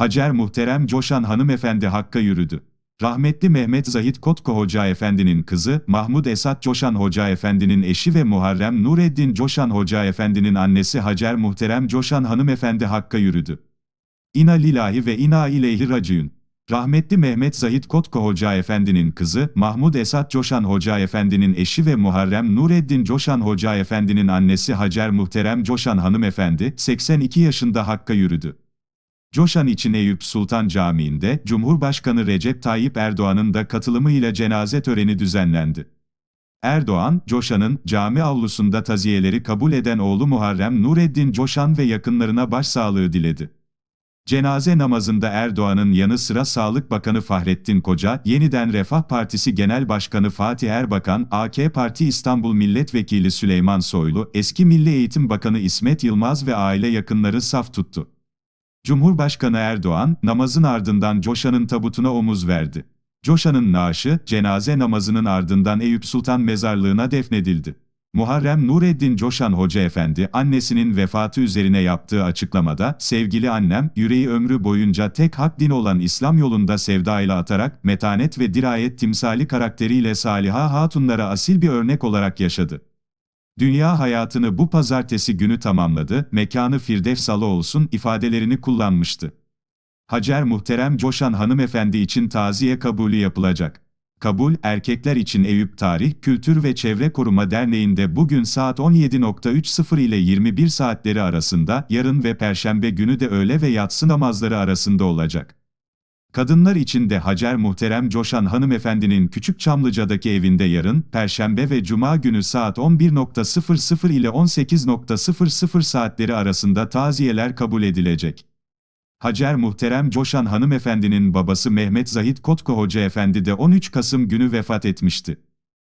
Hacer Muhterem Coşan hanımefendi Hakk'a yürüdü. Rahmetli Mehmet Zahit Kotko Hoca Efendi'nin kızı, Mahmud Esat Coşan Hoca Efendi'nin eşi ve Muharrem Nureddin Coşan Hoca Efendi'nin annesi Hacer Muhterem Coşan hanımefendi Hakk'a yürüdü. İna lillahi ve ina ileyhi raciun. Rahmetli Mehmet Zahit Kotko Hoca Efendi'nin kızı, Mahmud Esat Coşan Hoca Efendi'nin eşi ve Muharrem Nureddin Coşan Hoca Efendi'nin annesi Hacer Muhterem Coşan Hanımefendi, 82 yaşında Hakk'a yürüdü. Coşan için Eyüp Sultan Camii'nde Cumhurbaşkanı Recep Tayyip Erdoğan'ın da katılımıyla cenaze töreni düzenlendi. Erdoğan, Coşan'ın cami avlusunda taziyeleri kabul eden oğlu Muharrem Nureddin Coşan ve yakınlarına başsağlığı diledi. Cenaze namazında Erdoğan'ın yanı sıra Sağlık Bakanı Fahrettin Koca, yeniden Refah Partisi Genel Başkanı Fatih Erbakan, AK Parti İstanbul Milletvekili Süleyman Soylu, eski Milli Eğitim Bakanı İsmet Yılmaz ve aile yakınları saf tuttu. Cumhurbaşkanı Erdoğan, namazın ardından Coşan'ın tabutuna omuz verdi. Coşan'ın naaşı, cenaze namazının ardından Eyüp Sultan mezarlığına defnedildi. Muharrem Nureddin Coşan Hoca Efendi, annesinin vefatı üzerine yaptığı açıklamada, sevgili annem, yüreği ömrü boyunca tek hak din olan İslam yolunda sevdayla atarak, metanet ve dirayet timsali karakteriyle Saliha Hatunlara asil bir örnek olarak yaşadı dünya hayatını bu pazartesi günü tamamladı, mekanı Firdevsalı olsun ifadelerini kullanmıştı. Hacer Muhterem Coşan hanımefendi için taziye kabulü yapılacak. Kabul, Erkekler için Eyüp Tarih, Kültür ve Çevre Koruma Derneği'nde bugün saat 17.30 ile 21 saatleri arasında, yarın ve Perşembe günü de öğle ve yatsı namazları arasında olacak. Kadınlar için de Hacer Muhterem Coşan Hanımefendinin çamlıcadaki evinde yarın, Perşembe ve Cuma günü saat 11.00 ile 18.00 saatleri arasında taziyeler kabul edilecek. Hacer Muhterem Coşan Hanımefendinin babası Mehmet Zahit Kotko Hoca Efendi de 13 Kasım günü vefat etmişti.